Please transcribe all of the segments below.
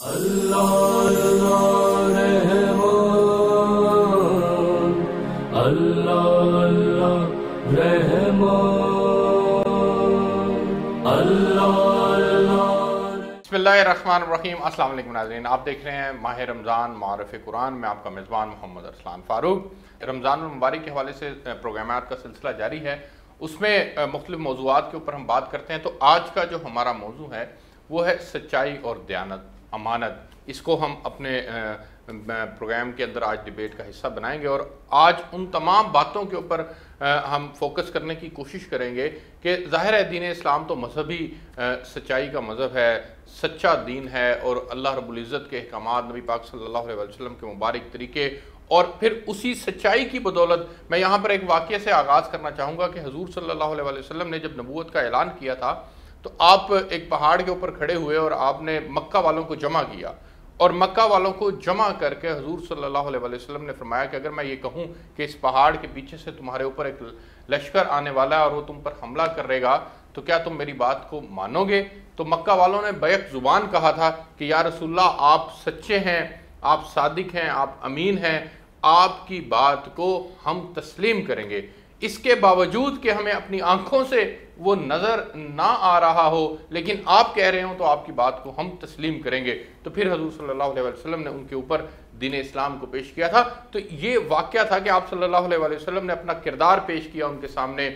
अस्सलाम वालेकुम नाजरीन आप देख रहे हैं माह रमज़ान मारफ़ कुरान में आपका मेज़बान मोहम्मद अरसलान फ़ारूक रमज़ान मुबारक के हवाले से प्रोग्राम का सिलसिला जारी है उसमें मुख्तु मौजूद के ऊपर हम बात करते हैं तो आज का जो हमारा मौजू है वो है सच्चाई और दयानत अमानत इसको हम अपने प्रोग्राम के अंदर आज डिबेट का हिस्सा बनाएंगे और आज उन तमाम बातों के ऊपर हम फोकस करने की कोशिश करेंगे कि ज़ाहिर है दीन इस्लाम तो मजहबी सच्चाई का मज़हब है सच्चा दीन है और अल्लाह रबुल्ज़त के अहकाम नबी पाक सल्लल्लाहु अलैहि वसल्लम के मुबारक तरीके और फिर उसी सच्चाई की बदौलत मैं यहाँ पर एक वाक़े से आगाज़ करना चाहूँगा कि हजूर सल्ला वसम ने जब नबूत का ऐलान किया था तो आप एक पहाड़ के ऊपर खड़े हुए और आपने मक्का वालों को जमा किया और मक्का वालों को जमा करके हजूर सल्लल्लाहु अलैहि वसल्लम ने फरमाया कि अगर मैं ये कहूँ कि इस पहाड़ के पीछे से तुम्हारे ऊपर एक लश्कर आने वाला है और वो तुम पर हमला करेगा तो क्या तुम मेरी बात को मानोगे तो मक्का वालों ने बैक ज़ुबान कहा था कि या रसुल्ला आप सच्चे हैं आप सादिक हैं आप अमीन हैं आपकी बात को हम तस्लीम करेंगे इसके बावजूद कि हमें अपनी आंखों से वो नज़र ना आ रहा हो लेकिन आप कह रहे हो तो आपकी बात को हम तस्लीम करेंगे तो फिर हजूर सल्लल्लाहु अलैहि वसल्लम ने उनके ऊपर दीन इस्लाम को पेश किया था तो ये वाक़ था कि आप सल्ला वसम ने अपना किरदार पेश किया उनके सामने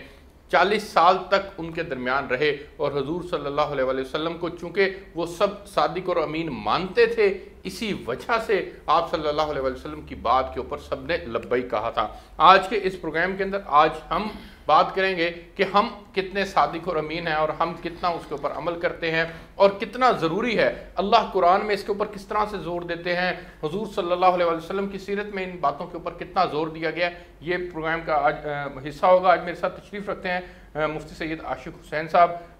चालीस साल तक उनके दरमियान रहे और हजूर सल्लल्लाहु अलैहि वसल्लम को चूँकि वो सब सादिक और अमीन मानते थे इसी वजह से आप सल्लल्लाहु अलैहि वसल्लम की बात के ऊपर सबने लब्बई कहा था आज के इस प्रोग्राम के अंदर आज हम बात करेंगे कि हम कितने सादिक और अमीन हैं और हम कितना उसके ऊपर अमल करते हैं और कितना ज़रूरी है अल्लाह कुरान में इसके ऊपर किस तरह से ज़ोर देते हैं हजूर सल्ला वसलम की सीरत में इन बातों के ऊपर कितना ज़ोर दिया गया ये प्रोग्राम का आज हिस्सा होगा आज मेरे साथ तशरीफ़ रखते हैं मुफ्ती सैद आशिक हुसैन साहब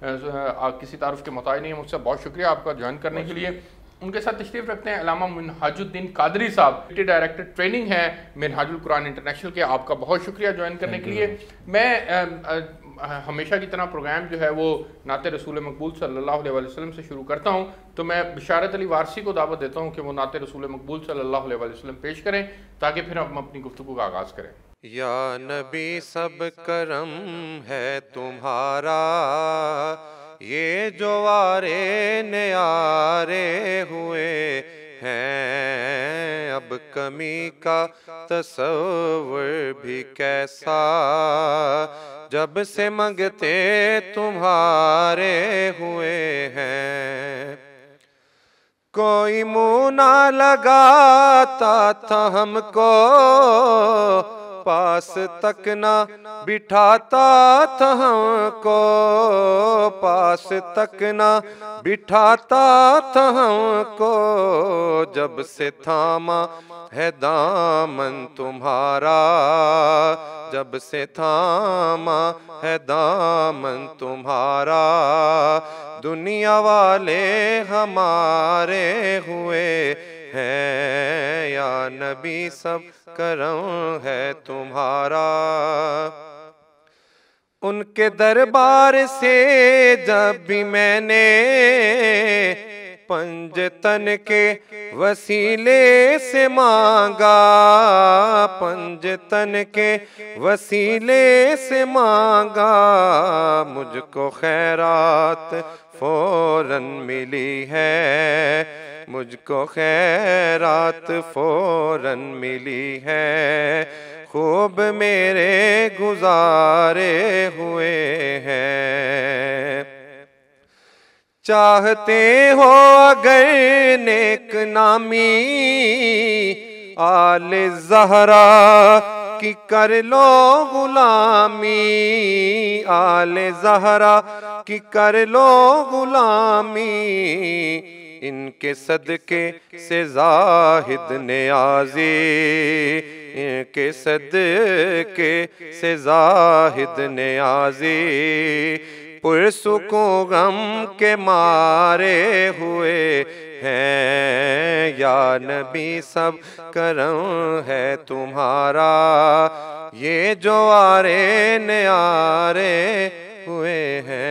किसी तारफ़ के मुताय नहीं है मुझसे बहुत शुक्रिया आपका ज्वाइन करने के लिए उनके साथ तशरीफ रखते हैं अलामा मिनहाजुद्दीन कादरी साहब डायरेक्टर ट्रेनिंग है मिनहाजुल कुरान इंटरनेशनल के आपका बहुत शुक्रिया ज्वाइन करने के लिए मैं हमेशा की तरह प्रोग्राम जो है वो नात रसूल मकबूल सल्लल्लाहु अलैहि वसल्लम से शुरू करता हूँ तो मैं बिशारत अली वारसी को दावत देता हूँ कि वो नात रसूल मकबूल सल्लल्लाहु अलैहि वसल्लम पेश करें ताकि फिर हम अपनी गुफ्तु का आगाज़ करें या नबी सब करम है तुम्हारा ये जो आरे नारे हुए हैं अब कमी का तस्वर भी कैसा जब से मंगते तुम्हारे हुए हैं कोई मुँह ना लगाता था हमको पास तक ना बिठाता था हमको पास तक ना बिठाता था हमको जब से थामा है दामन तुम्हारा जब से थामा है दामन तुम्हारा दुनिया वाले हमारे हुए है या नबी सब करम है तुम्हारा उनके दरबार से जब भी मैंने पंजतन के वसीले से मांगा पंजतन के वसीले से मांगा मुझको खैरात फौरन मिली है मुझको खैरात फौरन मिली है खूब मेरे गुजारे हुए हैं चाहते हो अगर नेक नामी आल जहरा की कर लो गुलामी आल जहरा की कर लो गुलामी इनके सदके से जाहिद आजी इनके सदके से जाहिद न्याजी पुरसुकून गम के मारे हुए हैं या नबी सब करम है तुम्हारा ये जो आरे नारे हुए हैं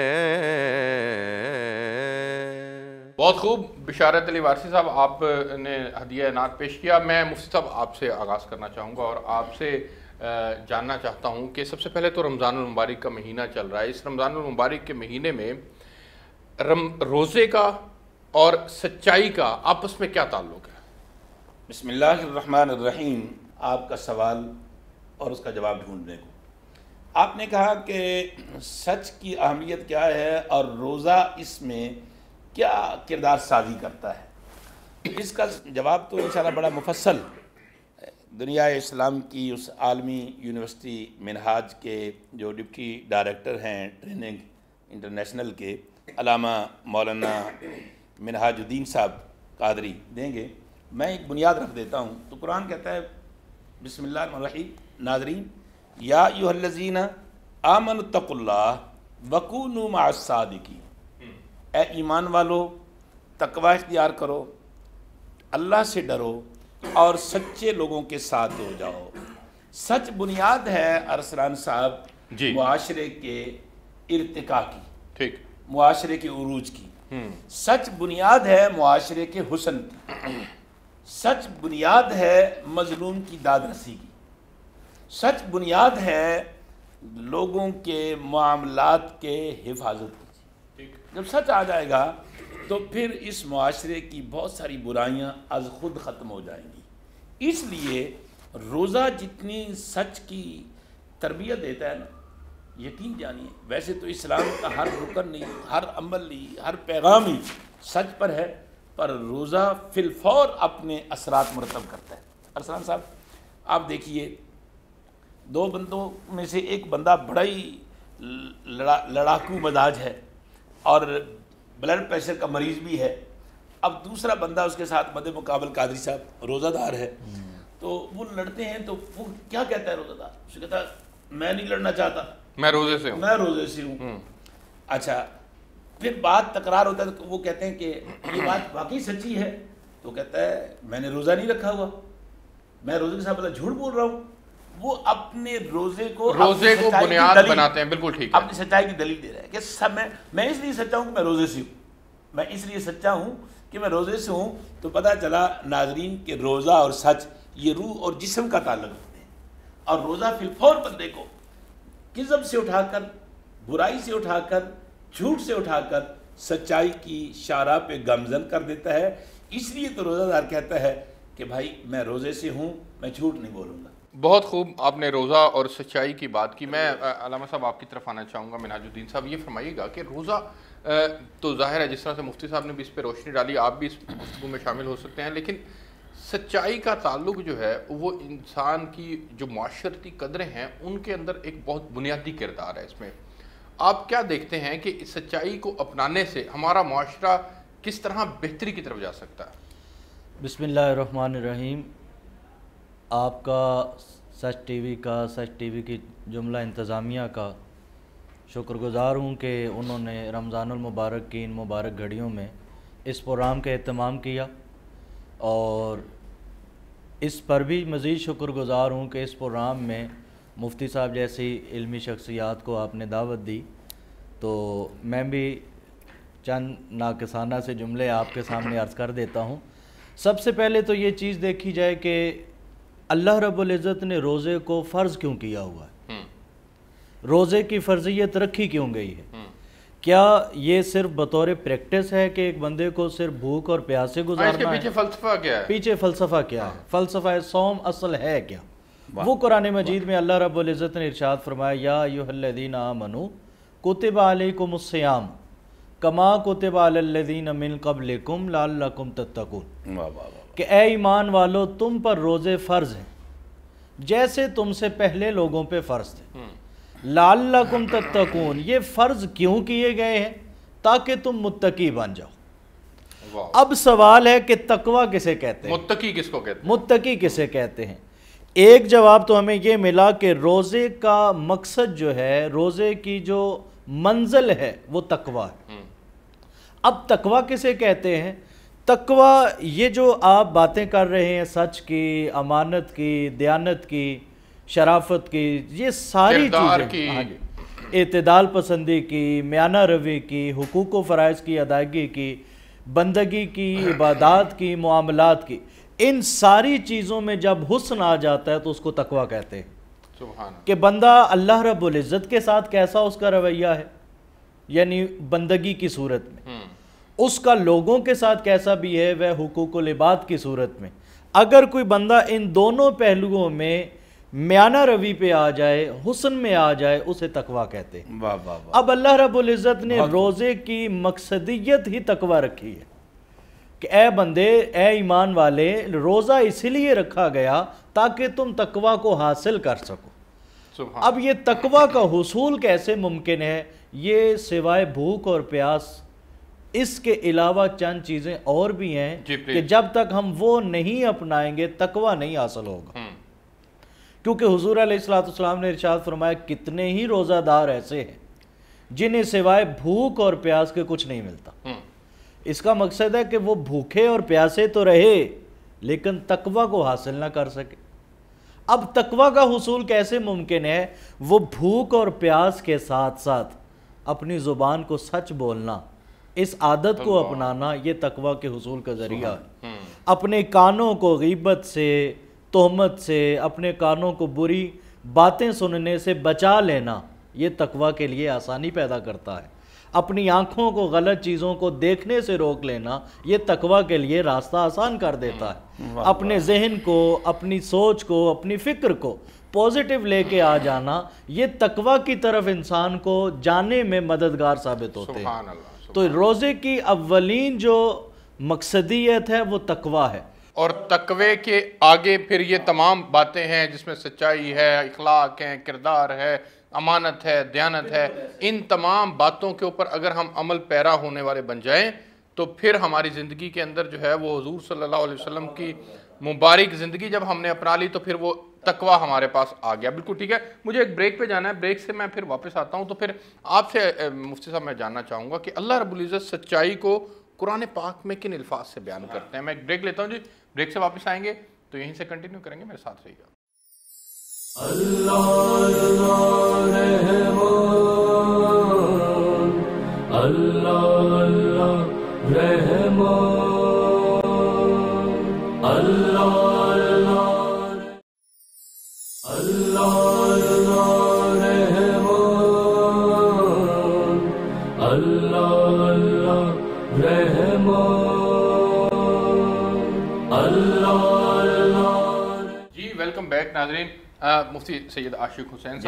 बहुत खूब बिशारत अली वारसी साहब आपने हदिया नात पेश किया मैं मुफ्ती साहब आपसे आगाज़ करना चाहूँगा और आपसे जानना चाहता हूँ कि सबसे पहले तो रमज़ान मुबारक का महीना चल रहा है इस रमज़ान मुबारक के महीने में रम रोज़े का और सच्चाई का आपस में क्या ताल्लुक है बसमीम आपका सवाल और उसका जवाब ढूंढने को आपने कहा कि सच की अहमियत क्या है और रोज़ा इसमें क्या किरदार साजी करता है इसका जवाब तो इन बड़ा मुफसल दुनिया इस्लाम की उस आलमी यूनिवर्सिटी मिनहाज के जो डिप्टी डायरेक्टर हैं ट्रेनिंग इंटरनेशनल के अलामा मौलाना मिनहाजुद्दीन साहब कादरी देंगे मैं एक बुनियाद रख देता हूँ तो कुरान कहता है बसमीम नाजरीन या यूहलजीना आमन तकुल्ला वकून मासादिकी हम्म। ए ईमान वालो तकवा इख्तियार करो अल्लाह से डरो और सच्चे लोगों के साथ हो जाओ सच बुनियाद है अरसलान साहब जी मुआरे के इरतका की ठीक मुआरे के उरूज की सच बुनियाद है मुआरे के हुसन की सच बुनियाद है मजलूम की दाद रसी की सच बुनियाद है लोगों के मामलात के हिफाजत की जब सच आ जाएगा तो फिर इस माशरे की बहुत सारी बुराइयां आज खुद ख़त्म हो जाएंगी इसलिए रोज़ा जितनी सच की तरबियत देता है ना यकीन जानिए वैसे तो इस्लाम का हर रुकन नहीं हर अमल ही हर पैगाम ही सच पर है पर रोज़ा फिलफौर अपने असरात मरतब करता है अरसलान साहब आप देखिए दो बंदों में से एक बंदा बड़ा ही लड़ा लड़ाकू मजाज है और ब्लड प्रेशर का मरीज़ भी है अब दूसरा बंदा उसके साथ मद मुकाबल कादरी साहब रोज़ादार है हम्म। तो वो लड़ते हैं तो वो क्या कहता है रोज़ादार उसे कहता मैं नहीं लड़ना चाहता मैं रोजे से हूँ मैं रोजे से हूँ हम्म। अच्छा फिर बात तकरार होता है तो वो कहते हैं कि ये बात वाकई सच्ची है तो कहता है मैंने रोज़ा नहीं रखा हुआ मैं रोजे के साथ मतलब झूठ बोल रहा हूँ वो अपने रोजे को रोजे को बुनियाद बनाते हैं बिल्कुल ठीक अपनी सच्चाई की दलील दे रहा है कि सब मैं मैं इसलिए सच्चा हूँ कि मैं रोजे से हूँ मैं इसलिए सच्चा हूँ कि मैं रोजे से हूँ तो पता चला नाजरीन के रोज़ा और सच ये रूह और जिसम का ताल्लुक होते हैं और रोज़ा फिर फौर बंदे को किजब से उठाकर बुराई से उठाकर झूठ से उठाकर सच्चाई की शारा पे गमजन कर देता है इसलिए तो रोज़ादार कहता है कि भाई मैं रोज़े से हूँ मैं झूठ नहीं बोलूँगा बहुत खूब आपने रोज़ा और सच्चाई की बात की मैं अलामा साहब आपकी तरफ आना चाहूँगा मिनाजुद्दीन साहब ये फरमाइएगा कि रोज़ा तो जाहिर है जिस तरह से मुफ्ती साहब ने भी इस पर रोशनी डाली आप भी इस गुफ्तु में शामिल हो सकते हैं लेकिन सच्चाई का ताल्लुक जो है वो इंसान की जो माशरती कदरें हैं उनके अंदर एक बहुत बुनियादी किरदार है इसमें आप क्या देखते हैं कि इस सच्चाई को अपनाने से हमारा माशरा किस तरह बेहतरी की तरफ जा सकता है बिसमीम आपका सच टीवी का सच टीवी की जुमला इंतज़ामिया का शुक्रगुज़ार हूँ कि उन्होंने रमज़ानमबारक की इन मुबारक घड़ियों में इस प्रोग्राम का अहतमाम किया और इस पर भी मज़ीद शुक्रगुज़ार हूँ कि इस प्रोग्राम में मुफ्ती साहब जैसी इल्मी शख्सियात को आपने दावत दी तो मैं भी चंद नाकसाना से जुमले आपके सामने अर्ज़ कर देता हूँ सबसे पहले तो ये चीज़ देखी जाए कि अल्लाह रब्ज़त ने रोज़े को फ़र्ज़ क्यों किया हुआ है हम्म। रोज़े की फ़र्जियत रखी क्यों गई है क्या ये सिर्फ बतौर प्रैक्टिस है कि एक बंदे को सिर्फ भूख और प्यास से हाँ, गुजारना पीछे फलसफा क्या है पीछे फलसफा क्या है हाँ। फलसफा सोम असल है क्या वो कुरान मजीद में अल्लाह इज़्ज़त ने इरशाद फरमाया यादीन मनु कुतब अलकुमसयाम कमा कुतब अलदीन मिन कबलकुम लालकुम तत्तकुन कि ए ईमान वालो तुम पर रोज़े फ़र्ज़ हैं जैसे तुमसे पहले लोगों पे फ़र्ज़ थे हम्म। लाल्लकुम तत्तकून ये फ़र्ज़ क्यों किए गए हैं ताकि तुम मुत्तकी बन जाओ अब सवाल है कि तकवा किसे कहते हैं मुत्तकी किसको कहते हैं मुत्तकी किसे कहते हैं एक जवाब तो हमें यह मिला कि रोज़े का मकसद जो है रोज़े की जो मंजिल है वो तकवा है हम्म। अब तकवा किसे कहते हैं तकवा ये जो आप बातें कर रहे हैं सच की अमानत की दयानत की शराफत की ये सारी चीज़ें हाँ पसंदी की म्याना रवी की हकूक़ व फ़रज़ की अदायगी की बंदगी की इबादत की मामलात की इन सारी चीज़ों में जब हुसन आ जाता है तो उसको तकवा कहते हैं कि बंदा अल्लाह रबुल्जत के साथ कैसा उसका रवैया है यानी बंदगी की सूरत में हम्म। उसका लोगों के साथ कैसा भी है वह हकूक़ लिबाद की सूरत में अगर कोई बंदा इन दोनों पहलुओं में म्याना रवि पे आ जाए हुसन में आ जाए उसे तकवा कहते हैं वाह अब अल्लाह रब्बुल इज़्ज़त ने रोज़े की मकसदियत ही तकवा रखी है कि ए बंदे ए ईमान वाले रोज़ा इसलिए रखा गया ताकि तुम तकवा को हासिल कर सको अब ये तकवा का हसूल कैसे मुमकिन है ये सिवाय भूख और प्यास इसके अलावा चंद चीज़ें और भी हैं कि जब तक हम वो नहीं अपनाएंगे तकवा नहीं हासिल होगा हम्म। क्योंकि हजूर अलैहिस्सलाम ने इरशाद फरमाया कितने ही रोज़ादार ऐसे हैं जिन्हें सिवाय भूख और प्यास के कुछ नहीं मिलता हम्म। इसका मकसद है कि वो भूखे और प्यासे तो रहे लेकिन तकवा को हासिल ना कर सके अब तकवा का हसूल कैसे मुमकिन है वो भूख और प्यास के साथ साथ अपनी ज़ुबान को सच बोलना इस आदत को अपनाना ये तकवा के हसूल का ज़रिया है हम्म। अपने कानों को गीबत से तोहमत से अपने कानों को बुरी बातें सुनने से बचा लेना ये तकवा के लिए आसानी पैदा करता है अपनी आँखों को गलत चीज़ों को देखने से रोक लेना ये तकवा के लिए रास्ता आसान कर देता है हम्म, अपने जहन को अपनी सोच को अपनी फ़िक्र को पॉजिटिव लेके आ जाना ये तकवा की तरफ इंसान को जाने में मददगार साबित होते हैं तो रोज़े की अवलिन जो मकसदियत है वो तकवा है और तकवे के आगे फिर ये तमाम बातें हैं जिसमें सच्चाई है इखलाक है किरदार है अमानत है दयानत है इन तमाम बातों के ऊपर अगर हम अमल पैरा होने वाले बन जाएं तो फिर हमारी ज़िंदगी के अंदर जो है वो हजूर सल्ला वसम की मुबारक ज़िंदगी जब हमने अपना ली तो फिर वो तकवा हमारे पास आ गया बिल्कुल ठीक है मुझे एक ब्रेक पे जाना है ब्रेक से मैं फिर वापस आता हूँ तो फिर आपसे मुफ्ती साहब मैं जानना चाहूँगा कि अल्लाह रबुल्ज़त सच्चाई को कुरान पाक में किन अल्फाज से बयान करते हैं मैं एक ब्रेक लेता हूँ जी ब्रेक से वापस आएंगे तो यहीं से कंटिन्यू करेंगे मेरे साथ रहिएगा नाजरीन मुफ्ती सैयद आशिक हुसैन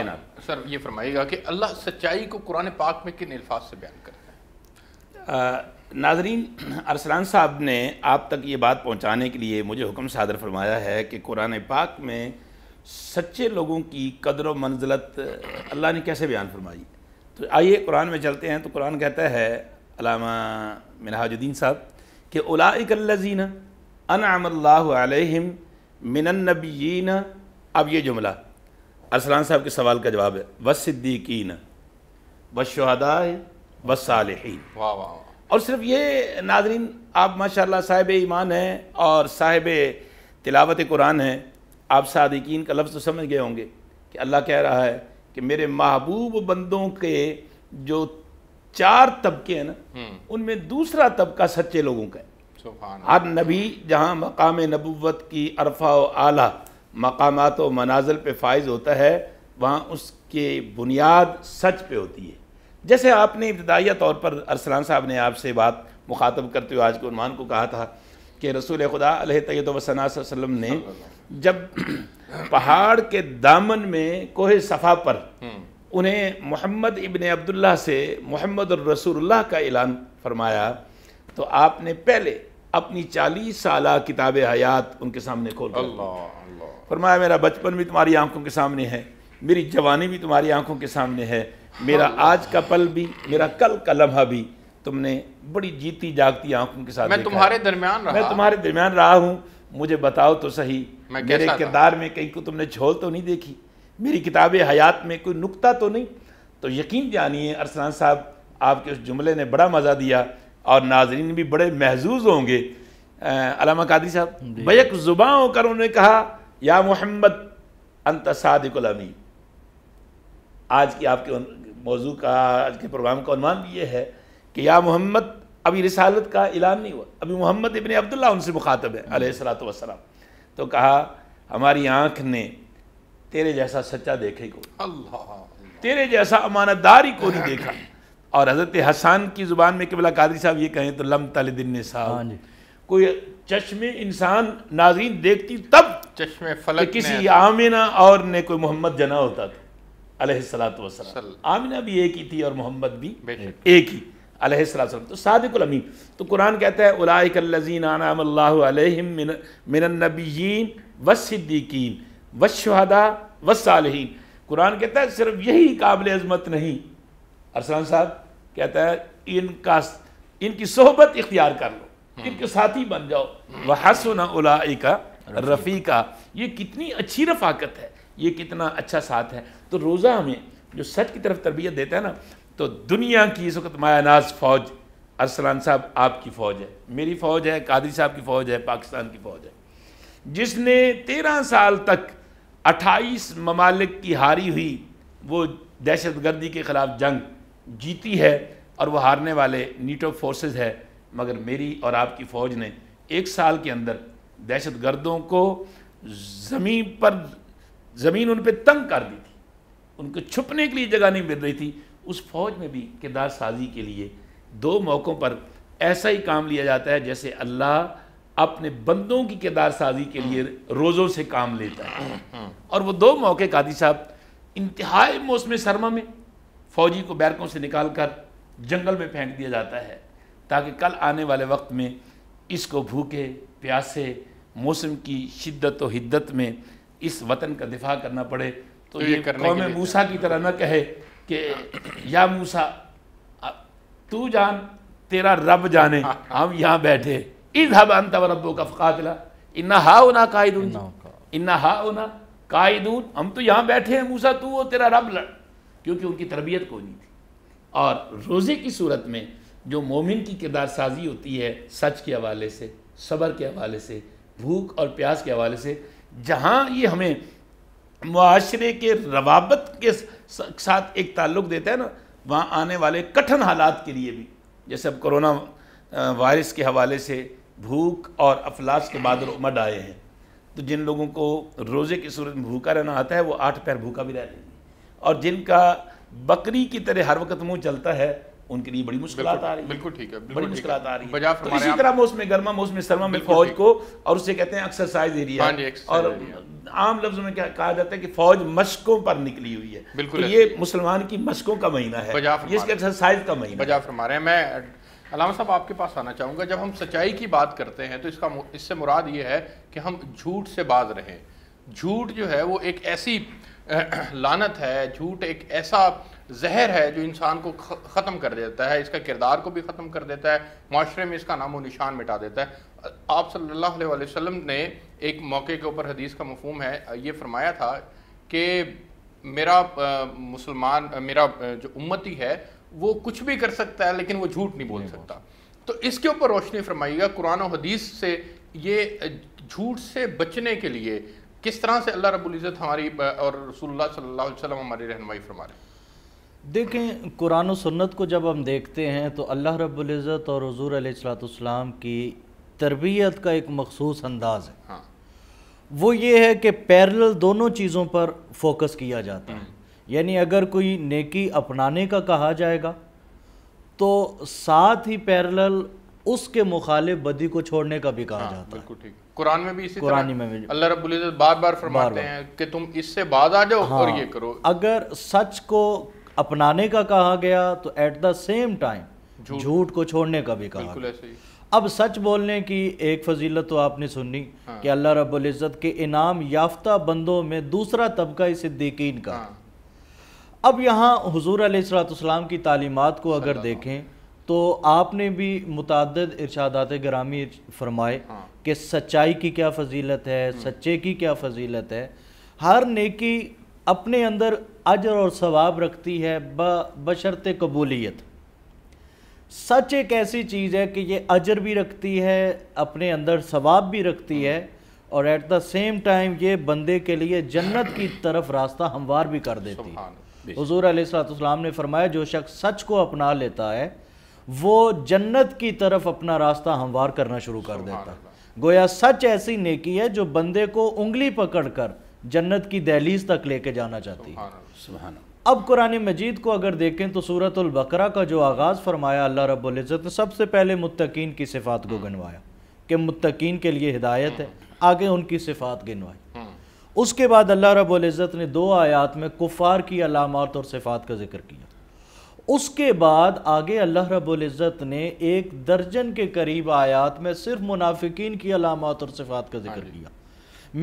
सर ये फरमाइएगा कि अल्लाह सच्चाई को कुरान पाक में किन अल्फाज से बयान करता है नाजरीन अरसलान साहब ने आप तक ये बात पहुँचाने के लिए मुझे हुक्म सादर फरमाया है कि कुरान पाक में सच्चे लोगों की कदर व मंजलत अल्लाह ने कैसे बयान फरमाई तो आइए कुरान में चलते हैं तो कुरान कहता है अलामा मिनहाजुद्दीन साहब कि उलाकल्लजीन अनआमल्लाहु अलैहिम मिनन्नबीन अब ये जुमला असलान साहब के सवाल का जवाब है बस सिद्दीकीन बस शहदा बस सालहीन और सिर्फ ये नाजरीन आप माशाल्लाह साहिब ईमान हैं और साहिब तिलावत कुरान हैं आप सदकिन का लफ्ज़ तो समझ गए होंगे कि अल्लाह कह रहा है कि मेरे महबूब बंदों के जो चार तबके हैं ना हम्म। उनमें दूसरा तबका सच्चे लोगों का है हर नबी जहाँ मकाम नबूत की अरफा आला मकाम व मनाजिल पर फाइज होता है वहाँ उसके बुनियाद सच पे होती है जैसे आपने इब्तदाई तौर पर अरसलान साहब ने आपसे बात मुखातब करते हुए आज के उनमान को कहा था कि रसूल खुदा तैद वसना ने जब पहाड़ के दामन में कोह सफ़ा पर उन्हें मोहम्मद इबन अब्दुल्ला से मोहम्मद रसूल का ऐलान फरमाया तो आपने पहले अपनी चालीस साल किताब हयात उनके सामने खोल फरमाया मेरा बचपन भी तुम्हारी आंखों के सामने है मेरी जवानी भी तुम्हारी आंखों के सामने है मेरा आज का पल भी मेरा कल का लम्हा भी तुमने बड़ी जीती जागती आंखों के साथ मैं तुम्हारे दरमियान रहा मैं तुम्हारे दरमियान रहा हूँ मुझे बताओ तो सही मेरे किरदार में कहीं को तुमने झोल तो नहीं देखी मेरी किताब हयात में कोई नुकता तो नहीं तो यकीन जानिए अरसलान साहब आपके उस जुमले ने बड़ा मज़ा दिया और नाजरीन भी बड़े महजूज होंगे अलामा कादी साहब बैक जुबा होकर उन्होंने कहा या मोहम्मद अंत सादिकमी आज की आपके मौजू का आज के प्रोग्राम का अनुमान ये है कि या मोहम्मद अभी रिसालत का ऐलान नहीं हुआ अभी मोहम्मद इबन अब्दुल्ला उनसे मुखातब है सलात वसलाम तो कहा हमारी आंख ने तेरे जैसा सच्चा देखे को अल्लाह तेरे जैसा अमानतदारी को नहीं देखा और हज़रत हसन की ज़ुबान में किबला कादरी साहब ये कहें तो लम तल दिन साहब हाँ कोई चश्मे इंसान नाजीन देखती तब चश्मे फल किसी आमिना और ने कोई मोहम्मद जना होता था अलहलात वसलम आमिना भी एक ही थी और मोहम्मद भी एक ही अलहलाम तो सादिकमी तो कुरान कहता है उलाकिन मिनबीन वसिद्दीकीन वशहदा वसालहीन कुरान कहता है सिर्फ यही काबिल अजमत नहीं अरसलान साहब कहता है इनका इनकी सोहबत इख्तियार कर लो हम्म। इनके साथी बन जाओ वह हसुना उलाई का रफ़ी का ये कितनी अच्छी रफाकत है ये कितना अच्छा साथ है तो रोज़ा हमें जो सच की तरफ तरबियत देता है ना तो दुनिया की इस वक्त मायानाज फौज अरसलान साहब आपकी फ़ौज है मेरी फ़ौज है कादरी साहब की फ़ौज है पाकिस्तान की फ़ौज है जिसने तेरह साल तक अट्ठाईस ममालिक की हारी हुई वो दहशत गर्दी के ख़िलाफ़ जंग जीती है और वो हारने वाले नीटो फोर्सेस है मगर मेरी और आपकी फ़ौज ने एक साल के अंदर दहशत गर्दों को ज़मीन पर ज़मीन उन पर तंग कर दी थी उनको छुपने के लिए जगह नहीं मिल रही थी उस फौज में भी किरदार साजी के लिए दो मौक़ों पर ऐसा ही काम लिया जाता है जैसे अल्लाह अपने बंदों की किरदार साजी के लिए रोज़ों से काम लेता है और वो दो मौके कादी साहब इंतहाई मौसम सरमा में फौजी को बैरकों से निकाल कर जंगल में फेंक दिया जाता है ताकि कल आने वाले वक्त में इसको भूखे प्यासे मौसम की शिद्दत और हिद्दत में इस वतन का दिफा करना पड़े तो, तो ये कौम मूसा की तरह न कहे कि या मूसा तू जान तेरा रब जाने हम यहाँ बैठे इस हब अंत रबों का फ़ातला इन्ना हा उना कायदून इन्ना हा उना कायदून हम तो यहाँ बैठे हैं मूसा तू वो तेरा रब लड़ क्योंकि उनकी तरबियत कोई नहीं थी और रोज़े की सूरत में जो मोमिन की किरदार साजी होती है सच के हवाले से सब्र के हवाले से भूख और प्यास के हवाले से जहाँ ये हमें माशरे के रवाबत के साथ एक ताल्लुक़ देता है ना वहाँ आने वाले कठिन हालात के लिए भी जैसे अब कोरोना वायरस के हवाले से भूख और अफलास के बादल उमड़ आए हैं तो जिन लोगों को रोज़े की सूरत में भूखा रहना आता है वो आठ पैर भूखा भी रह लेंगे और जिनका बकरी की तरह हर वक्त मुंह चलता है उनके लिए बड़ी मुश्किल आ रही बिल्कुल ठीक है बड़ी मुश्किल आ रही है तो इसी तरह मौसम गर्मा मौसम सरमा में फौज को और उसे कहते हैं एक्सरसाइज एरिया हाँ और आम लफ्जों में क्या कहा जाता है कि फौज मशकों पर निकली हुई है बिल्कुल तो ये मुसलमान की मशकों का महीना है इसके एक्सरसाइज का महीना बजा फरमा रहे हैं मैं अलामा साहब आपके पास आना चाहूंगा जब हम सच्चाई की बात करते हैं तो इसका इससे मुराद ये है कि हम झूठ से बाज रहे झूठ जो है वो एक ऐसी लानत है झूठ एक ऐसा जहर है जो इंसान को ख़त्म कर देता है इसका किरदार को भी ख़त्म कर देता है माशरे में इसका नामो निशान मिटा देता है आप सल्लल्लाहु अलैहि वसल्लम ने एक मौके के ऊपर हदीस का मफहम है ये फरमाया था कि मेरा मुसलमान मेरा जो उम्मती है वो कुछ भी कर सकता है लेकिन वो झूठ नहीं बोल नहीं सकता तो इसके ऊपर रोशनी फरमाइएगा कुरान हदीस से ये झूठ से बचने के लिए किस तरह से अल्लाह रबुल्ज़त हमारी और रसोल्ला सल्ला हमारी रहनमाई फरमा रहे देखें कुरान सन्नत को जब हम देखते हैं तो अल्लाह रबुल्ज़त और हजूर सलाम की तरबियत का एक मखसूस अंदाज है हाँ। वो ये है कि पैरल दोनों चीज़ों पर फोकस किया जाता है हम्म। यानी अगर कोई नेकी अपनाने का कहा जाएगा तो साथ ही पैरल उसके मुखालिफ बदी को छोड़ने का भी कहा हाँ, जाता है ठीक कुरान में भी इसी कुरान में भी अल्लाह रब्बुल इज़्ज़त बार बार फरमाते हैं कि तुम इससे बाज आ जाओ हाँ, और ये करो अगर सच को अपनाने का कहा गया तो एट द सेम टाइम झूठ को छोड़ने का भी कहा अब सच बोलने की एक फजीलत तो आपने सुनी हाँ। कि अल्लाह रब्बुल इज़्ज़त के इनाम याफ्ता बंदों में दूसरा तबका सिद्दीकीन का हाँ। अब यहाँ हजूर सलाम की तालीमत को अगर देखें तो आपने भी मुतद इर्शादात ग्रामी फरमाए हाँ। कि सच्चाई की क्या फजीलत है हम्म। सच्चे की क्या फजीलत है हर नेकी अपने अंदर अजर और सवाब रखती है ब बशरत कबूलीत सच एक ऐसी चीज़ है कि ये अजर भी रखती है अपने अंदर सवाब भी रखती है हम्म। और एट द सेम टाइम ये बंदे के लिए जन्नत की तरफ रास्ता हमवार भी कर देती है हजूर सलाम ने फरमाया जो शख्स सच को अपना लेता है वो जन्नत की तरफ अपना रास्ता हमवार करना शुरू कर देता गोया सच ऐसी नेकी है जो बंदे को उंगली पकड़कर जन्नत की दहलीज तक लेके जाना चाहती है अब कुरान मजीद को अगर देखें तो सूरत बकरा का जो आगाज़ फरमाया अल्लाह रब्ज़त ने सबसे पहले मुतकीन की सिफात को हम्म। गनवाया कि मुतकीन के लिए हिदायत है हम्म। आगे उनकी सिफात गिनवाई हम्म। उसके बाद अल्लाह रब्ज़त ने दो आयात में कुफ़ार की अलामत और सिफात का जिक्र किया उसके बाद आगे अल्लाह रबुल्जत ने एक दर्जन के करीब आयात में सिर्फ मुनाफिकीन की अलामत और सिफात का जिक्र हाँ किया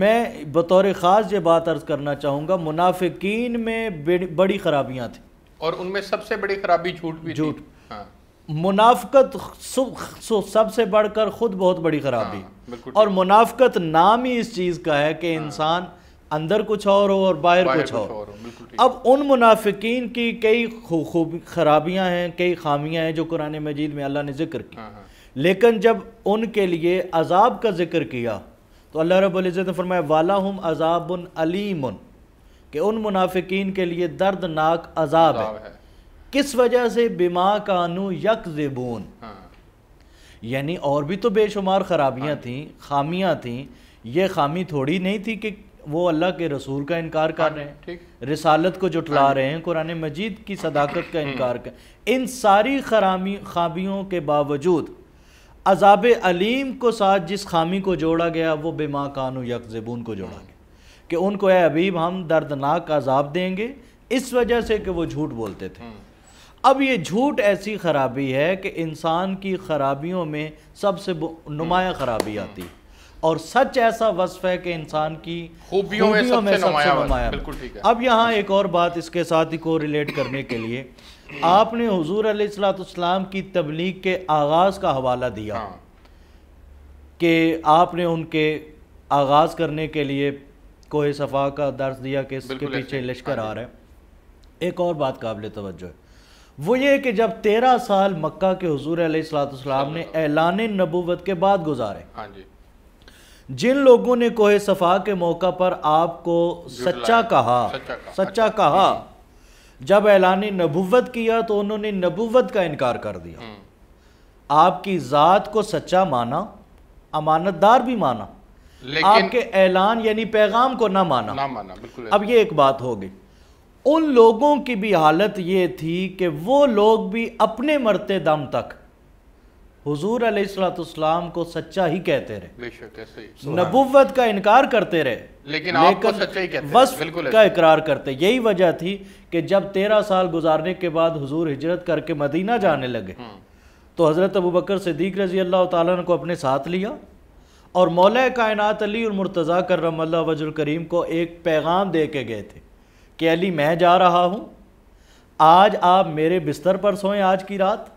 मैं बतौर ख़ास ये बात अर्ज़ करना चाहूँगा मुनाफिकीन में बड़ी खराबियाँ थी और उनमें सबसे बड़ी खराबी झूठ भी झूठ हाँ। मुनाफकत सबसे बढ़कर ख़ुद बहुत बड़ी खराबी हाँ, और मुनाफकत नाम ही इस चीज़ का है कि हाँ। इंसान अंदर कुछ और हो और बाहर कुछ, कुछ और, और अब उन मुनाफिकीन की कई खूब खराबियां हैं कई खामियां हैं जो कुरान मजीद में अल्लाह ने जिक्र की हाँ, हाँ। लेकिन जब उनके लिए अजाब का जिक्र किया तो अल्लाह रब्ज़त ने फरमाया वाला हम अजाबन अलीमन कि उन मुनाफिकीन के लिए दर्दनाक अजाब है।, है किस वजह से बिमा कानू यक हाँ। यानी और भी तो बेशुमार खराबियाँ हाँ। थीं खामियाँ थीं ये खामी थोड़ी नहीं थी कि वो अल्लाह के रसूल का इनकार कर रहे हैं रिसालत को जुटला हाँ। रहे हैं कुरान मजीद की सदाकत का हम्म। इनकार कर इन सारी खरामी खामियों के बावजूद अजाब अलीम को साथ जिस खामी को जोड़ा गया वो बेमा कानू यकजबून को जोड़ा हम्म। गया कि उनको ए अबीब हम दर्दनाक अजाब देंगे इस वजह से कि वो झूठ बोलते थे हम्म। अब ये झूठ ऐसी खराबी है कि इंसान की खराबियों में सबसे नुमाया खराबी आती है और सच ऐसा वस्फ है कि इंसान की खूबियों में सबसे, में सबसे नुमाया, बिल्कुल ठीक है अब यहाँ एक और बात इसके साथ ही को रिलेट करने के लिए आपने हजूर अलीसलाम की तबलीग के आगाज़ का हवाला दिया हाँ। कि आपने उनके आगाज़ करने के लिए कोह सफ़ा का दर्ज दिया कि इसके पीछे लश्कर हाँ आ रहा है एक और बात काबिल तवज्जो है वो ये कि जब तेरह साल मक्का के हजूर अलीसलाम ने ऐलान नबूवत के बाद गुजारे हाँ जी जिन लोगों ने कोहे सफ़ा के मौका पर आपको सच्चा कहा सच्चा कहा, अच्छा। हम्म। जब ऐलानी नबुवत किया तो उन्होंने नबुवत का इनकार कर दिया हम्म। आपकी ज़ात को सच्चा माना अमानतदार भी माना लेकिन आपके ऐलान यानी पैगाम को ना माना ना माना बिल्कुल अब ये एक बात होगी उन लोगों की भी हालत ये थी कि वो लोग भी अपने मरते दम तक हुजूर अलैहिस्सलाम को सच्चा ही कहते रहे नबुवत का इनकार करते रहे लेकिन आपको सच्चा ही कहते बिल्कुल का इकरार करते यही वजह थी कि जब तेरह साल गुजारने के बाद हुजूर हिजरत करके मदीना जाने लगे हम्म। तो हज़रत अबू बकर सिद्दीक रजी अल्लाह ताली को अपने साथ लिया और मौल कायनात अली और मुर्तज़ा करम वजुल करीम को एक पैगाम दे के गए थे कि अली मैं जा रहा हूँ आज आप मेरे बिस्तर पर सोएं आज की रात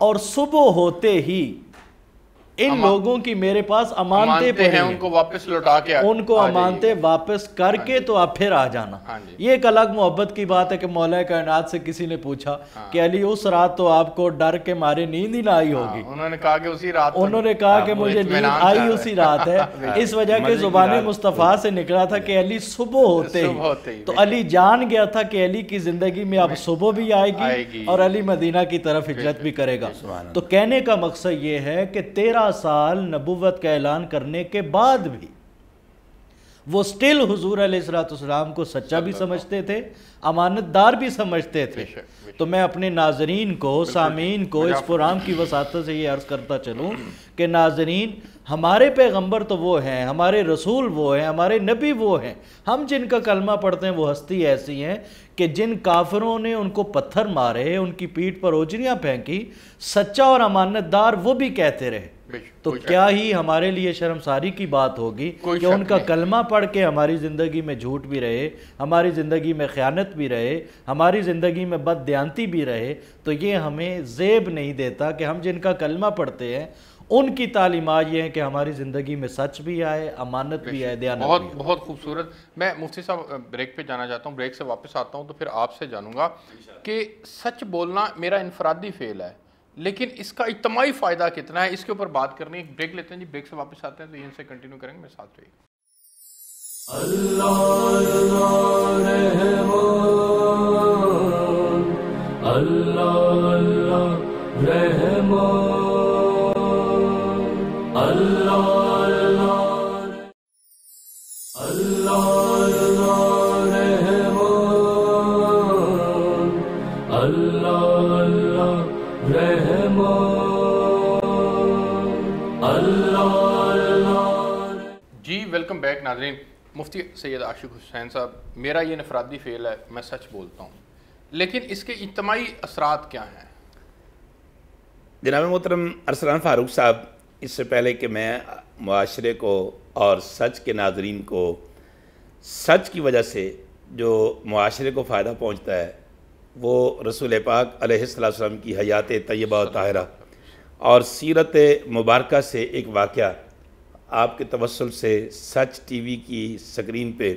और सुबह होते ही इन लोगों की मेरे पास अमानते हैं उनको वापस लौटा के उनको अमानते वापस करके हाँ तो आप फिर आ जाना हाँ ये एक अलग मोहब्बत की बात है कि मौलाना कायनात से किसी ने पूछा हाँ। कि अली उस रात तो आपको डर के मारे नींद ही ना आई होगी उन्होंने कहा कि उसी रात तो उन्होंने कहा कि मुझे नींद आई उसी रात है इस वजह के जुबान मुस्तफ़ा से निकला था कि अली सुबह होते ही तो अली जान गया था कि अली की जिंदगी में अब सुबह भी आएगी और अली मदीना की तरफ हिजरत भी करेगा तो कहने का मकसद ये है कि तेरह साल नबूवत का ऐलान करने के बाद भी वो स्टिल हुजूर सलाम को सच्चा भी समझते थे अमानतदार भी समझते थे तो मैं अपने नाजरीन को सामीन को इस प्रोग्राम की वसात से ये अर्ज़ करता चलूँ कि नाजरीन हमारे पैगंबर तो वो हैं हमारे रसूल वो हैं हमारे नबी वो हैं हम जिनका कलमा पढ़ते हैं वो हस्ती ऐसी हैं कि जिन काफरों ने उनको पत्थर मारे उनकी पीठ पर ओजरियाँ फेंकी सच्चा और अमानतदार वो भी कहते रहे तो क्या ही हमारे लिए शर्मसारी की बात होगी कि उनका कलमा पढ़ के हमारी ज़िंदगी में झूठ भी रहे हमारी ज़िंदगी में ख़यानत भी रहे हमारी ज़िंदगी में बददियांती भी रहे तो ये हमें जेब नहीं देता कि हम जिनका कलमा पढ़ते हैं उनकी तालीमत ये है कि हमारी ज़िंदगी में सच भी आए अमानत भी आए दयानत बहुत भी बहुत खूबसूरत मैं मुफ्ती साहब ब्रेक पे जाना चाहता हूँ ब्रेक से वापस आता हूँ तो फिर आपसे जानूंगा कि सच बोलना मेरा इनफरादी फेल है लेकिन इसका इतमाही फ़ायदा कितना है इसके ऊपर बात करनी है एक ब्रेक लेते हैं जी ब्रेक से वापस आते हैं तो इनसे कंटिन्यू करेंगे मेरे साथ रहिए बैक नाजरीन मुफ्ती सैद आशिक हुसैन साहब मेरा ये नफरादी फेल है मैं सच बोलता हूँ लेकिन इसके इजमाही असरात क्या हैं जनाब मोहतरम अरसलान फ़ारूक साहब इससे पहले कि मैं माशरे को और सच के नाजरीन को सच की वजह से जो माशरे को फ़ायदा पहुँचता है वो रसूल पाक अलैहिस्सलाम की हयात तय्यबा ताहरा और सीरत मुबारक से एक वाक़ आपके तवसल से सच टीवी की स्क्रीन पे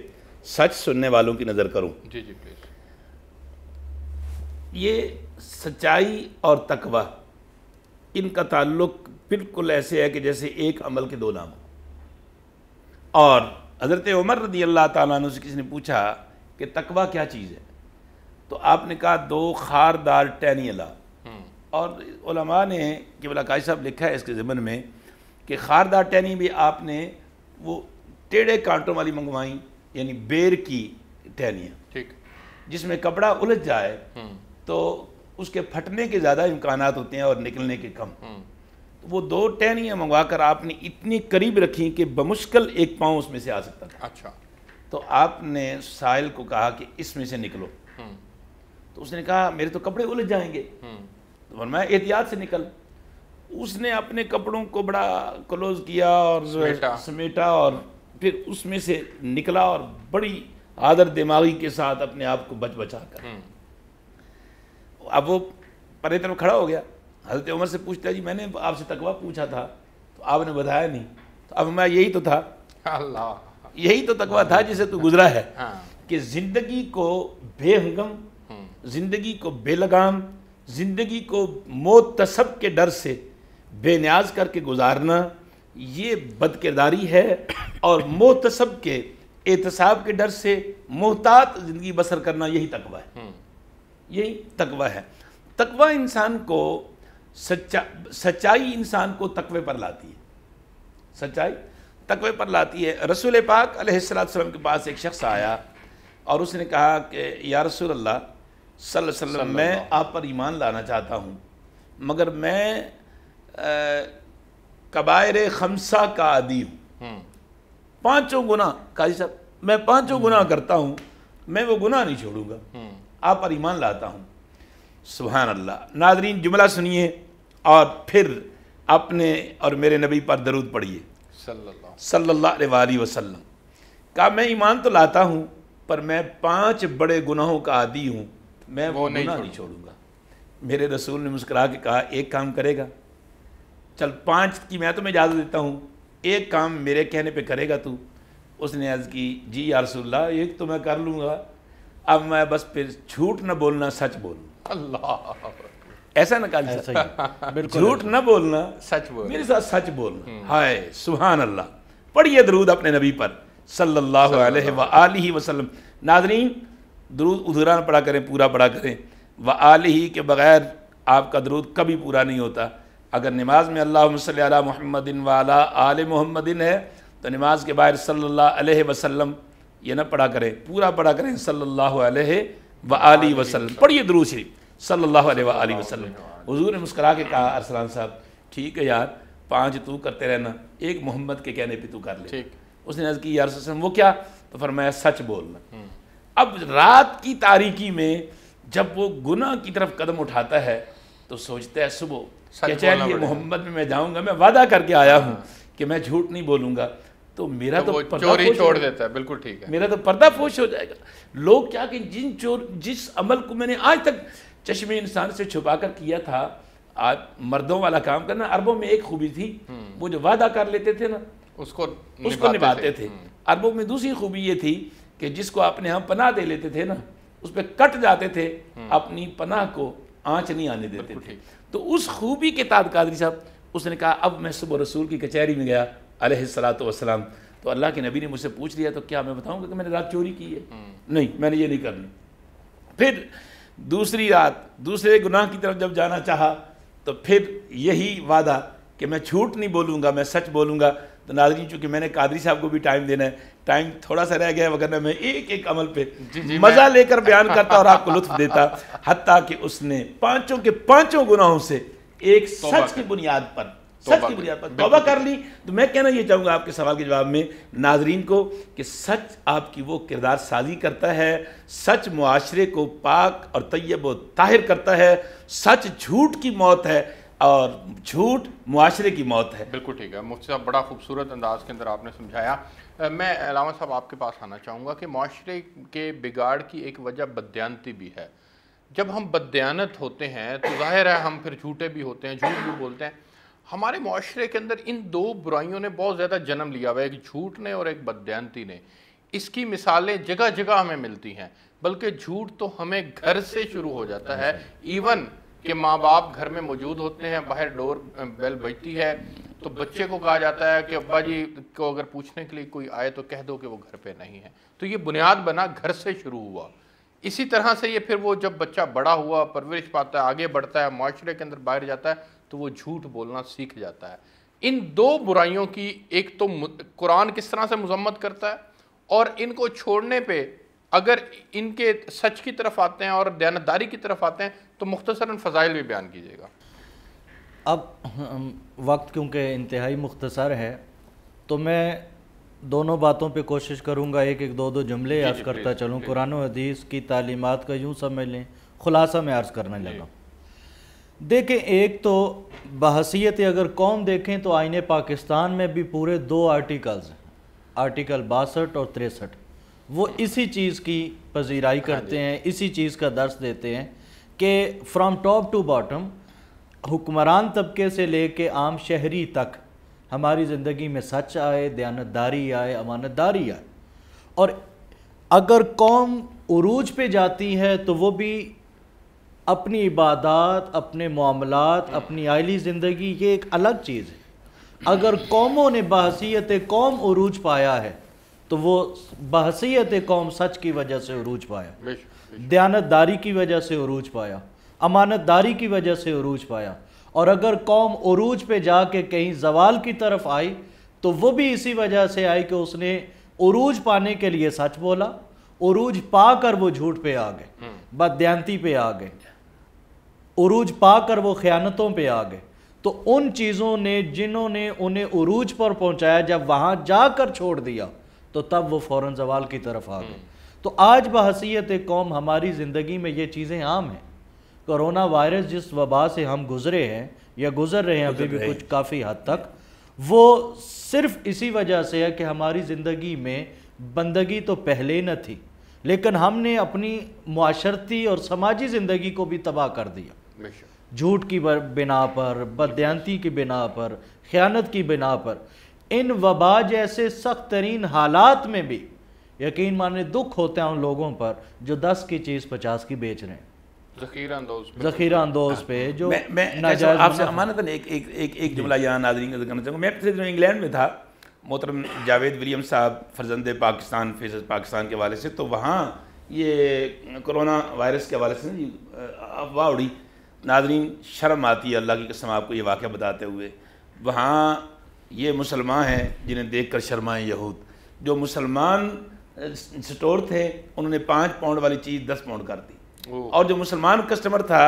सच सुनने वालों की नज़र करूं जी जी प्लीज़ ये सच्चाई और तकवा इनका ताल्लुक बिल्कुल ऐसे है कि जैसे एक अमल के दो नाम हो और हज़रत उमर रदी अल्लाह तु से किसी ने पूछा कि तकवा क्या चीज़ है तो आपने कहा दो खारदार टैनियला हम्म। और ने कि काजी साहब लिखा है इसके ज़मन में कि खारदार टहनी भी आपने वो टेढ़े कांटों वाली मंगवाई यानी बेर की टहनियाँ ठीक जिसमें कपड़ा उलझ जाए हम्म। तो उसके फटने के ज़्यादा इम्कान होते हैं और निकलने के कम तो वो दो टहनियाँ मंगवा कर आपने इतनी करीब रखी कि बमुश्किल एक पाँव उसमें से आ सकता था अच्छा तो आपने साहिल को कहा कि इसमें से निकलो हम्म। तो उसने कहा मेरे तो कपड़े उलझ जाएंगे तो मैं एहतियात से निकल उसने अपने कपड़ों को बड़ा क्लोज किया और समेटा, समेटा और फिर उसमें से निकला और बड़ी आदर दिमागी के साथ अपने आप को बच बचा कर हम्म। अब वो परे तरफ खड़ा हो गया हजरत उमर से पूछता जी मैंने आपसे तकवा पूछा था तो आपने बताया नहीं तो अब मैं यही तो था अल्लाह यही तो तकवा था जिसे तू गुजरा है हाँ। कि जिंदगी को बेहंगम हम्म। जिंदगी को बेलगाम जिंदगी को मोतसब के डर से बेनियाज करके गुजारना ये बदकिरदारी है और मोहतसब के एहतसाब के डर से मोहतात ज़िंदगी बसर करना यही तकवा है हम्म। यही तकवा है तकवा इंसान को सच्चा सच्चाई इंसान को तकवे पर लाती है सच्चाई तकवे पर लाती है रसूल पाक अलैहिस्सलाम के पास एक शख्स आया और उसने कहा कि या रसूल अल्लाह सल्लल्लाहु अलैहि वसल्लम मैं आप पर ईमान लाना चाहता हूँ मगर मैं कबायर खमसा का आदि हूँ हम्म। पांचों गुना काजी साहब मैं पांचों हम्म। गुना करता हूँ मैं वो गुना नहीं छोड़ूंगा हम्म। आप पर ईमान लाता हूँ सुबहान अल्लाह नाजरीन जुमला सुनिए और फिर अपने और मेरे नबी पर दरूद पढ़िए सल्ला वसलम कहा मैं ईमान तो लाता हूँ पर मैं पांच बड़े गुनाहों का आदि हूँ मैं वो, वो नहीं, नहीं छोड़ूंगा मेरे रसूल ने मुस्करा के कहा एक काम करेगा चल पाँच की मैं तुम्हें इजाज़त देता हूँ एक काम मेरे कहने पे करेगा तू उसने अर्ज़ की जी यारसोल्ला एक तो मैं कर लूँगा अब मैं बस फिर झूठ न बोलना सच बोलूँ अल्लाह ऐसा ना कहा झूठ न बोलना सच बोल मेरे साथ सच बोलना हम्म। हाय सुबहान अल्लाह पढ़िए दरूद अपने नबी पर सल्लल्लाहु अलैहि वसल्लम नाजरीन दरूद उधरा पढ़ा करें पूरा पढ़ा करें व आलही के बगैर आपका दरूद कभी पूरा नहीं होता अगर नमाज में अल्लाह सल महमदिन वाला आल महमदिन है तो नमाज के बाहर सल्ला वसलम ये ना पढ़ा करें पूरा पढ़ा करें सल्ला व आली वसलम पढ़िए दरू शरीफ सल्ला वसलम हजूर ने मुस्करा के कहा अरसलान साहब ठीक है यार पाँच तू करते रहना एक मोहम्मद के कहने पर तू कर ले उसने नज़ की यार वो क्या तो फरमाया सच बोलना अब रात की तारीकी में जब वो गुना की तरफ कदम उठाता है तो सोचता है सुबह कि चैन ये मोहम्मद में मैं जाऊंगा मैं वादा करके आया हूँ कि मैं झूठ नहीं बोलूंगा तो मेरा तो, तो पर्दा चोरी छोड़ देता है बिल्कुल ठीक है मेरा तो पर्दाफोश हो जाएगा लोग क्या कि जिन चोर जिस अमल को मैंने आज तक चश्मे इंसान से छुपा कर किया था आज मर्दों वाला काम करना अरबों में एक खूबी थी हम्म। वो जो वादा कर लेते थे ना उसको उसको निभाते थे। हम्म। अरबों में दूसरी खूबी ये थी कि जिसको अपने हम पनाह दे लेते थे ना उस पर कट जाते थे हम्म। अपनी पनाह को आँच नहीं आने देते थे तो उस खूबी के तहत कादरी साहब उसने कहा अब मैं सुबह रसूल की कचहरी में गया अलसलात वसलाम तो अल्लाह के नबी ने मुझसे पूछ लिया तो क्या मैं बताऊँगा कि मैंने रात चोरी की है हम्म। नहीं मैंने ये नहीं करनी फिर दूसरी रात दूसरे गुनाह की तरफ जब जाना चाहा तो फिर यही वादा कि मैं झूठ नहीं बोलूँगा मैं सच बोलूँगा तो नाजरी चूंकि मैंने कादरी साहब को भी टाइम देना है टाइम थोड़ा सा रह गया वगैरह मैं एक एक अमल पे जी जी मज़ा लेकर बयान करता और आपको लुत्फ देता हती कि उसने पांचों के पांचों गुनाहों से एक सच की बुनियाद पर सच की बुनियाद पर तोबा कर ली तो मैं कहना यह चाहूंगा आपके सवाल के जवाब में नाजरीन को कि सच आपकी वो किरदार साजी करता है सच मुआरे को पाक और तैयब व ताहिर करता है सच झूठ की मौत है और झूठ मुआरे की मौत है बिल्कुल ठीक है मुफ्ती साहब बड़ा खूबसूरत अंदाज के अंदर आपने समझाया मैं अलावा साहब आपके पास आना चाहूँगा कि माशरे के बिगाड़ की एक वजह बदयानती भी है जब हम बदयानत होते हैं तो जाहिर है हम फिर झूठे भी होते हैं झूठ भी बोलते हैं हमारे माशरे के अंदर इन दो बुराइयों ने बहुत ज़्यादा जन्म लिया हुआ है एक झूठ ने और एक बदयानती ने इसकी मिसालें जगह जगह हमें मिलती हैं बल्कि झूठ तो हमें घर से शुरू हो जाता है इवन हाँ कि माँ बाप घर में मौजूद होते हैं बाहर डोर बेल बजती है तो बच्चे को कहा जाता है कि अब्बा जी को अगर पूछने के लिए कोई आए तो कह दो कि वो घर पे नहीं है तो ये बुनियाद बना घर से शुरू हुआ इसी तरह से ये फिर वो जब बच्चा बड़ा हुआ परवरिश पाता है आगे बढ़ता है माशरे के अंदर बाहर जाता है तो वो झूठ बोलना सीख जाता है इन दो बुराइयों की एक तो कुरान किस तरह से मजम्मत करता है और इनको छोड़ने पर अगर इनके सच की तरफ आते हैं और दयानतदारी की तरफ आते हैं तो मुख्तसरा फ़जाइल भी बयान कीजिएगा अब वक्त क्योंकि इंतहाई मुख्तसर है तो मैं दोनों बातों पे कोशिश करूँगा एक एक दो दो जुमले याद करता चलूँ कुरान हदीस की तालीमत का यूँ समझ लें खुलासा मैं अर्ज़ करने लगा देखें एक तो बहसीत अगर कौम देखें तो आइन पाकिस्तान में भी पूरे दो आर्टिकल्स आर्टिकल बासठ और तिरसठ वो इसी चीज़ की पजीराई हाँ करते हैं इसी चीज़ का दर्श देते हैं कि फ्रॉम टॉप टू बॉटम हुक्मरान तबके से ले कर आम शहरी तक हमारी ज़िंदगी में सच आए दयानतदारी आए अमानतदारी आए और अगर कौम उरूज पे जाती है तो वो भी अपनी इबादत अपने मामलात अपनी आयली ज़िंदगी ये एक अलग चीज़ है अगर कौमों ने बासीत कौम उरूज पाया है तो वो बहसीत कौम सच की वजह से अरूज पाया दयानतदारी की वजह से अरूज पाया अमानतदारी की वजह से अरूज पाया और अगर कौम अरूज पे जाके कहीं जवाल की तरफ आई तो वो भी इसी वजह से आई कि उसने अरूज पाने के लिए सच बोला अरूज पा कर वो झूठ पे आ गए हम्म। बदती पे आ गए अरूज पा कर वो ख्यानतों पे आ गए तो उन चीज़ों ने जिन्होंने उन्हें अरूज पर पहुंचाया जब वहाँ जाकर छोड़ दिया तो तब वो फ़ौर जवाल की तरफ आ गए हम्म। तो आज बहसीत कौम हमारी ज़िंदगी में ये चीज़ें आम हैं कोरोना वायरस जिस वबा से हम गुजरे हैं या गुजर रहे हैं अभी भी कुछ काफ़ी हद तक वो सिर्फ इसी वजह से है कि हमारी ज़िंदगी में बंदगी तो पहले न थी लेकिन हमने अपनी माशरती और समाजी ज़िंदगी को भी तबाह कर दिया झूठ की बिना पर बदयांती की बिना पर ख़यानत की बिना पर इन वबा जैसे सख्त तरीन हालात में भी यकीन माने दुख होते हैं उन लोगों पर जो दस की चीज़ पचास की बेच रहे हैं जो अच्छा, अच्छा, आपसे जुमला यहाँ नाजरीन करना चाहूँगा मैं इंग्लैंड में था मोहतरम जावेद विलियम साहब फर्जंद पाकिस्तान फेज पाकिस्तान के हवाले से तो वहाँ ये कोरोना वायरस के हवाले से अफवाह उड़ी नाजरीन शर्म आती है अल्लाह की कस्म आपको ये वाक़ बताते हुए वहाँ ये मुसलमान हैं जिन्हें देखकर शर्माए यहूद जो मुसलमान स्टोर थे उन्होंने पाँच पाउंड वाली चीज़ दस पाउंड कर दी और जो मुसलमान कस्टमर था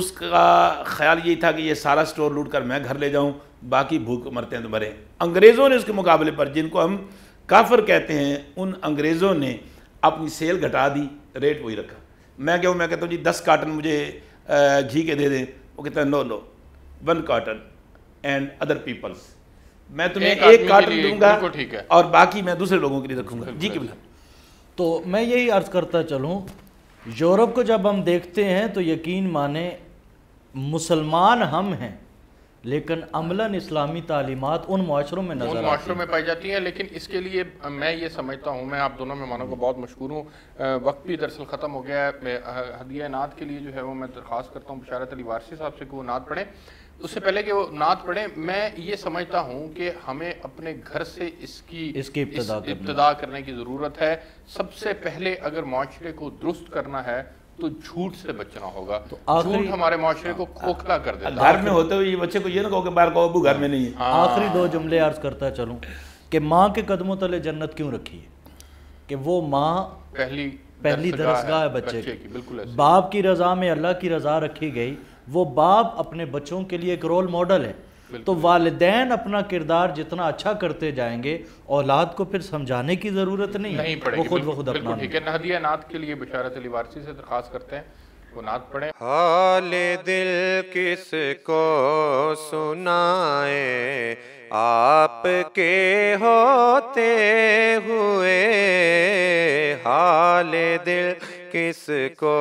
उसका ख्याल यही था कि ये सारा स्टोर लूट कर मैं घर ले जाऊं बाकी भूख मरते हैं तो मरे अंग्रेज़ों ने उसके मुकाबले पर जिनको हम काफर कहते हैं उन अंग्रेज़ों ने अपनी सेल घटा दी रेट वही रखा मैं क्यों मैं कहता हूँ जी दस कार्टन मुझे घी के दे दें वो कहते हैं no no one carton and other peoples मैं तुम्हें एक, एक कार्टन दूंगा ठीक है और बाकी मैं दूसरे लोगों के लिए रखूंगा तो जी किबला तो मैं यही अर्ज करता चलूँ यूरोप को जब हम देखते हैं तो यकीन माने मुसलमान हम हैं लेकिन अमलन इस्लामी तालीमत उन माशरों में नजर माशरों में पाई जाती हैं लेकिन इसके लिए मैं ये समझता हूँ मैं आप दोनों मेहमानों को बहुत मशहूर हूँ वक्त भी दरअसल ख़त्म हो गया है हदिया नाद के लिए जो है वो मैं दरख्वास्त करता हूँ बशारत अली वारसी साहब से कि वो नाद पढ़ें उससे पहले कि वो नात पढ़े मैं ये समझता हूँ कि हमें अपने घर से इसकी इसकी इब्तदा इस करने।, की ज़रूरत है सबसे पहले अगर माशरे को दुरुस्त करना है तो झूठ से बचना होगा तो झूठ हमारे माशरे को खोखला कर देता घर में होते हुए बच्चे को ये ना कहो कि बाहर कहो अबू घर में नहीं है हाँ। आखिरी दो जुमले अर्ज करता चलू कि माँ के कदमों तले जन्नत क्यों रखी है कि वो माँ पहली पहली दरसगाह है बच्चे की बिल्कुल बाप की रजा में अल्लाह की रजा रखी गई वो बाप अपने बच्चों के लिए एक रोल मॉडल है तो वालदेन अपना किरदार जितना अच्छा करते जाएंगे औलाद को फिर समझाने की ज़रूरत नहीं, नहीं है वो खुद बखुद अपना ठीक है नाथ के लिए बशारत अली वारसी से दरखास्त करते हैं गुनात पढ़े हाल दिल को सुनाए आपके होते हुए हाल दिल किस को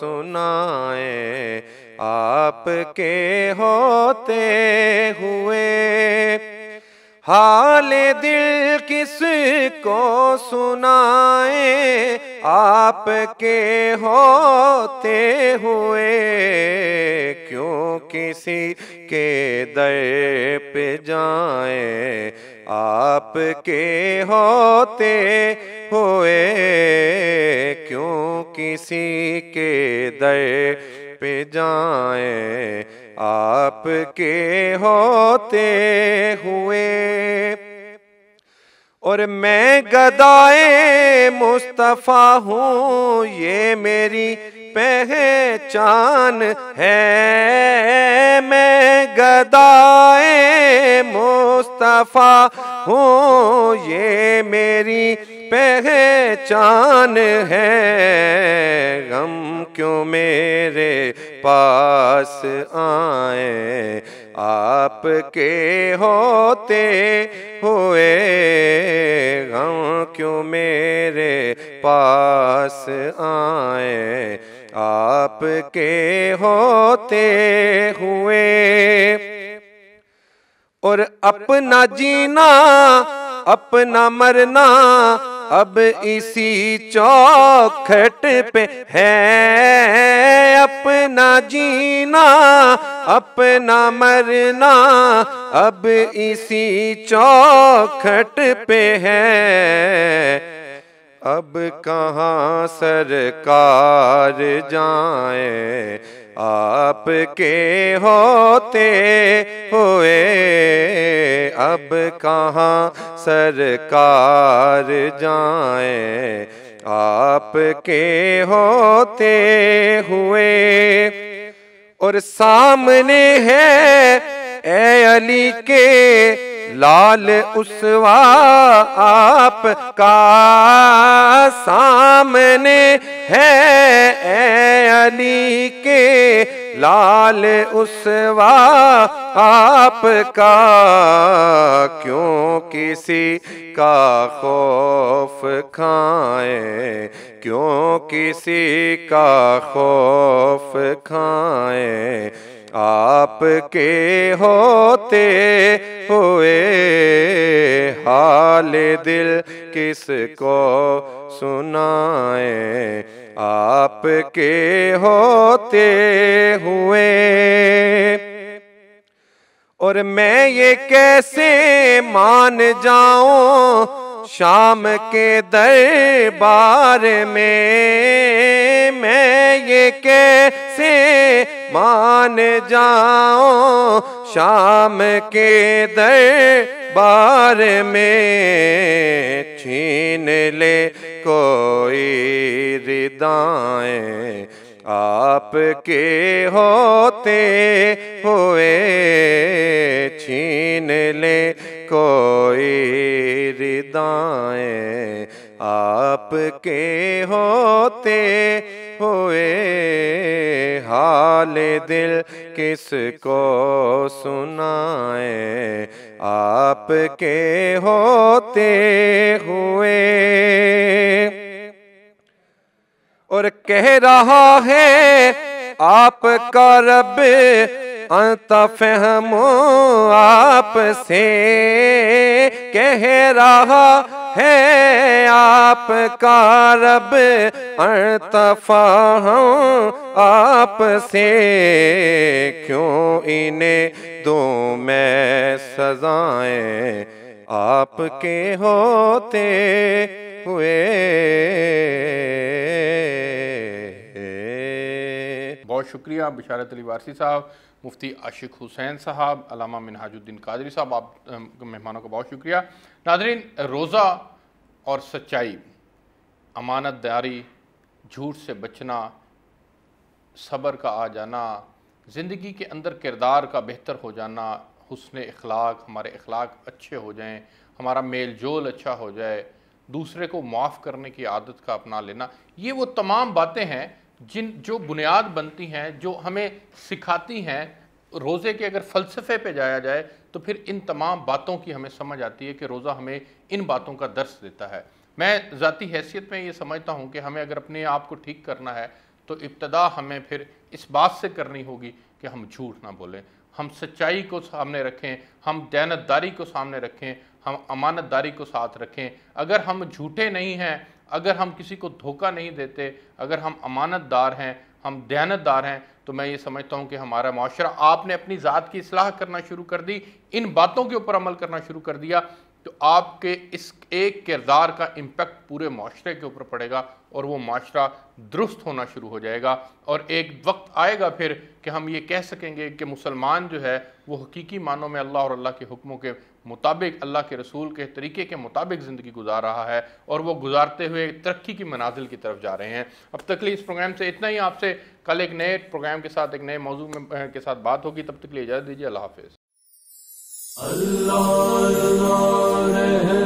सुनाए आपके होते हुए हाल दिल किस को सुनाए आपके होते हुए क्यों किसी के दर पे जाए आपके होते हुए क्यों किसी के दर पे जाए आपके होते हुए और मैं गदाए मुस्तफ़ा हूँ ये मेरी पहचान है मैं गदाए मुस्तफ़ा हूँ ये मेरी पहचान है गम क्यों मेरे पास आए आपके होते हुए गम क्यों मेरे पास आए आपके होते हुए और अपना जीना अपना मरना अब इसी चौखट पे है अपना जीना अपना मरना अब इसी चौखट पे है अब कहाँ सरकार जाए आपके होते हुए अब कहाँ सरकार जाए आपके होते हुए और सामने है ए अली के लाल आप का सामने है अली के लाल आप आपका क्यों किसी का खौफ खाए क्यों किसी का खौफ खाए आपके होते हुए हाल दिल किसको सुनाए आपके होते हुए और मैं ये कैसे मान जाऊं शाम के दरबार में मैं ये कैसे मान जाओ शाम के बार में छीन ले कोई आप आपके होते हुए छीन ले कोई आप आपके होते हुए हाले दिल किसको सुनाए आपके होते हुए और कह रहा है आपका रब आप आपसे कह रहा है आपका रब अरतफा हूँ से क्यों इन्हें दो मैं सजाएं आपके होते हुए बहुत शुक्रिया बिशारत अली वारसी साहब मुफ्ती आशिक हुसैन साहब अलामा मिनहाजुद्दीन कादरी साहब आप मेहमानों का बहुत शुक्रिया नादरीन रोज़ा और सच्चाई अमानत दारी झूठ से बचना सब्र का आ जाना ज़िंदगी के अंदर किरदार का बेहतर हो जाना हसन अखलाक हमारे अखलाक अच्छे हो जाएँ हमारा मेल जोल अच्छा हो जाए दूसरे को माफ़ करने की आदत का अपना लेना ये वो तमाम बातें हैं जिन जो बुनियाद बनती हैं जो हमें सिखाती हैं रोज़े के अगर फ़लसफ़े पे जाया जाए तो फिर इन तमाम बातों की हमें समझ आती है कि रोज़ा हमें इन बातों का दर्श देता है मैं ज़ाती हैसियत में ये समझता हूँ कि हमें अगर अपने आप को ठीक करना है तो इब्तदा हमें फिर इस बात से करनी होगी कि हम झूठ ना बोलें हम सच्चाई को सामने रखें हम दयानतदारी को सामने रखें हम अमानतदारी को साथ रखें अगर हम झूठे नहीं हैं अगर हम किसी को धोखा नहीं देते अगर हम अमानतदार हैं हम दैनतदार हैं तो मैं ये समझता हूँ कि हमारा माशरा आपने अपनी ज़ात की असलाह करना शुरू कर दी इन बातों के ऊपर अमल करना शुरू कर दिया तो आपके इस एक किरदार का इम्पेक्ट पूरे माशरे के ऊपर पड़ेगा और वो माशरा दुरुस्त होना शुरू हो जाएगा और एक वक्त आएगा फिर कि हम ये कह सकेंगे कि मुसलमान जो है वो हकीकी मानों में अल्लाह और अल्लाह के हुक्मों के मुताबिक अल्लाह के रसूल के तरीके के मुताबिक ज़िंदगी गुजार रहा है और वो गुजारते हुए तरक्की की मनाजिल की तरफ जा रहे हैं अब तक लिए इस प्रोग्राम से इतना ही आपसे कल एक नए प्रोग्राम के साथ एक नए मौजू में के साथ बात होगी तब तक लिए इजाज़त दीजिए अल्लाह हाफिज़ अल्लाह